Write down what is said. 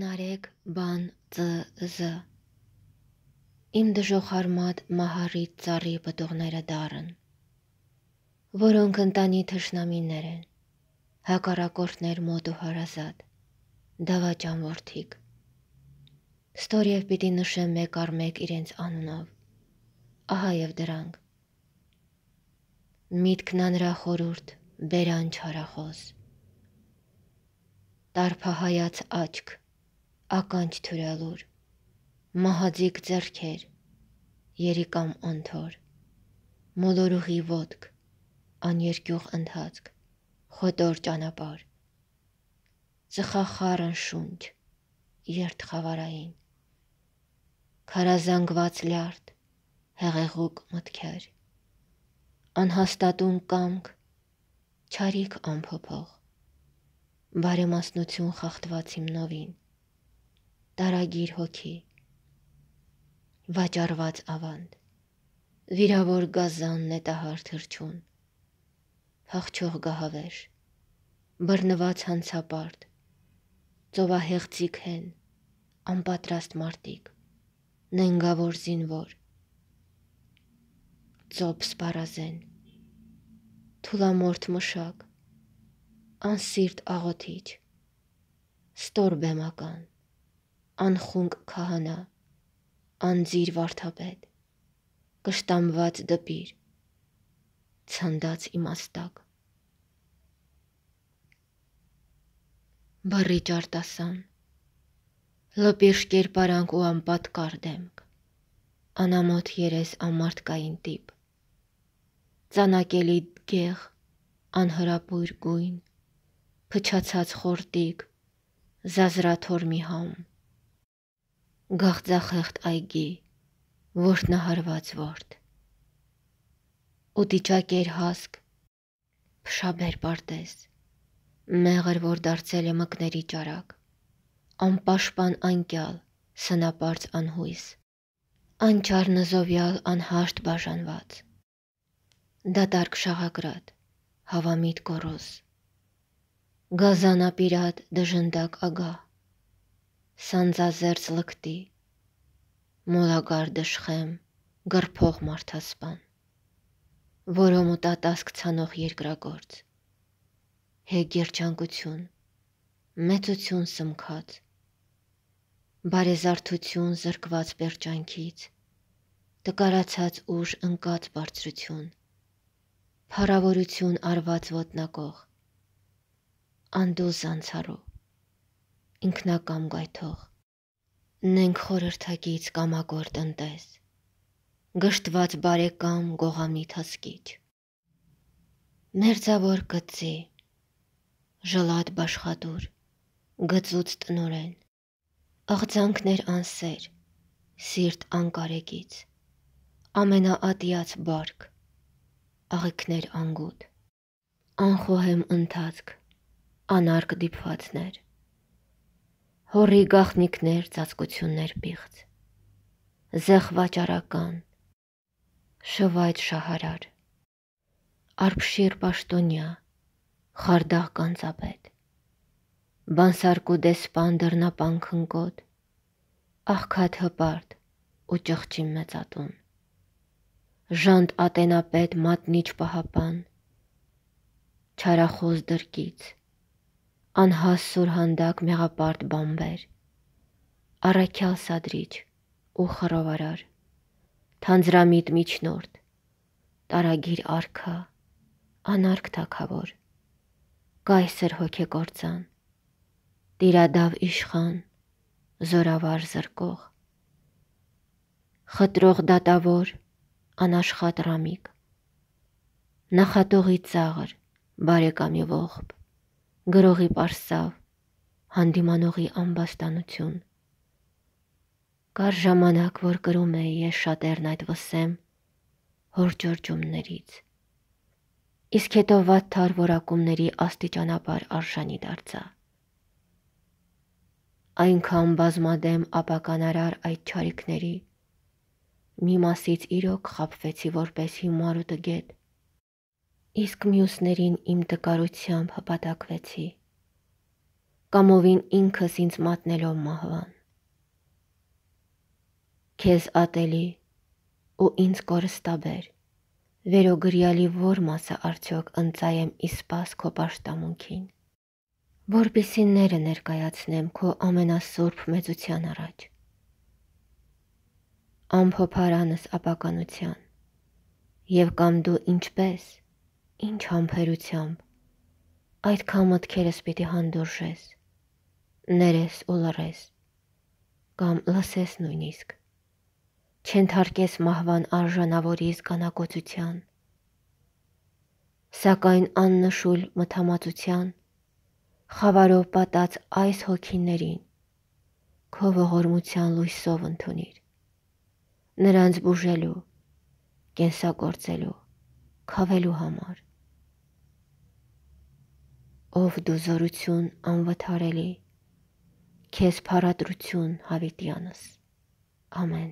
Նարեկ բան ծզ Իմ դժող հարմատ մահարի ծառի պտողները դարն որոնք ընտանի թշնամիներ են հակառակորդներ մոտ ու հարազատ դավաճան որդիկ ստորև պիտի նշեմ մեկ առ մեկ իրենց անունով ահա եւ դրանք միտքն անրա խորուրդ բերան չարախոս տարփահայաց աչք ականջ թյուրալուր, մահաձիկ ձեռքեր, երիկամ անթոր, մոլորուղի ոտք, աներկյուղ ընթացք, խոտոր ճանապար, ծխախարն շունչ, երդ խավարային, քարազանգված լյարդ, հեղեղուկ մտքեր, անհաստատուն կամք, չարիք ամփոփող, բարեմասնություն խախտված իմ նովին, տարագիր հոգի, վաճառված ավանդ, վիրավոր գազան նետահար թրչուն, հաղչող գահավեր, բռնված հանցապարտ, ծովահեղձիկ հեն, անպատրաստ մարդիկ, նենգավոր զինվոր, ծոպ սպարազեն, թուլամորդ մշակ, անսիրտ աղոթիչ, ստոր բեմական, անխունկ քահանա, անձիր վարդապետ, կշտամված դպիր, ցանդած իմաստակ։ Բռի ճարտասան, լպիրշ կերպարանք ու անպատկար դեմք, անամոթ երես ամարտկային տիպ, ծանակելի գեղ, անհրապույր գույն, փչացած խորտիկ, զազրաթոր մի համ, գաղձախեղտ այգի, որդնահարված ворդ։ Ուտիճակ էր հասկ, փշաբեր պարտես, մեղր, որ դարձել է մկների ճարակ, անպաշպան անկյալ, սնապարծ անհույս, անչար նզովյալ անհաշտ բաժանված, դատարկ շաղագրատ, հավամիտ կորոս, գազանապիրատ դժնդակ ագա, սանձազերծ լկտի, մոլագարդը շխեմ, գրփող մարդասպան, որոմ ու տատասկ ցանող երկրագործ, հեգերջանկություն, մեծություն սմքած, բարեզարդություն զրկված պերջանքից, տկարացած ուժ ընկած բարձրություն, փառավորություն արված ոտնակող, անդուզ անցարու, ինքնակամ գայթող, Նենք խորհրդակից կամագորտ ընտես, գշտված բարեկամ գողամի թասկիչ։ Մերձավոր գծի, ժլատ բաշխատուր, գծուց տնորեն, աղձանքներ անսեր, սիրտ անկարեկից, ամենաատյած բարք, աղիքներ անգուտ, անխոհեմ ընթացք, անարգ դիպվածներ, հորի գախնիկներ, ծածկություններ պիղծ, զեղ վաճարական, շվայտ շահարար, արպշիր պաշտոնյա, խարդաղ կանցապետ, բանսարկու դեսպան դրնապան խնկոտ, աղքատ հպարդ ու ճղջի մեծատուն, ժանդ ատենապետ մատնիչ պահապան, չարախոզ դրկից, անհասոր հանդակ մեղապարտ բամբեր, առաքյալ սադրիչ ու խռովարար, թանձրամիտ միջնորդ, տարագիր արքա, անարգ թակավոր, կայսր հոգեգործան, տիրադավ իշխան, զորավար զրկող, խտրող դատավոր, անաշխատ ռամիկ, նախատողի ծաղր, բարեկամի ողբ, գրողի պարսավ, հանդիմանողի ամբաստանություն։ Կար ժամանակ, որ գրում էի ես շատերն այդ վսեմ, հորջորջումներից։ Իսկ հետո վատ թար որակումների աստիճանաբար արժանի դարձա։ Այնքան բազմադեմ ապականարար այդ չարիքների, մի մասից իրոք խապվեցի որպես հիմար ու տգետ, իսկ մյուսներին իմ տկարությամբ հպատակվեցի։ Կամովին ինքս ինձ մատնելով մահվան։ Քեզ ատելի ու ինձ կորստաբեր, վերոգրյալի որ մասը արդյոք ընծայեմ իսպաս քո պաշտամունքին, որպիսինները ներկայացնեմ քո ամենասուրբ մեծության առաջ։ Ամփոփարանս ապականության, եւ կամ դու ինչպես – Ինչ համբերությամբ։ Այդքան մտքերս պիտի հանդուրժես։ Ներես ու լռես։ Կամ լսես նույնիսկ։ Չենթարկես մահվան արժանավորի զգանակոծության։ Սակայն աննշուլ մթամածության խավարով պատած այս հոգիներին քո ողորմության լույսով ընդունիր։ Նրանց բուժելու, կենսագործելու, քավելու համար։ Ով դու զորություն անվթարելի, քեզ փարադրություն հավիտյանս։ Ամեն։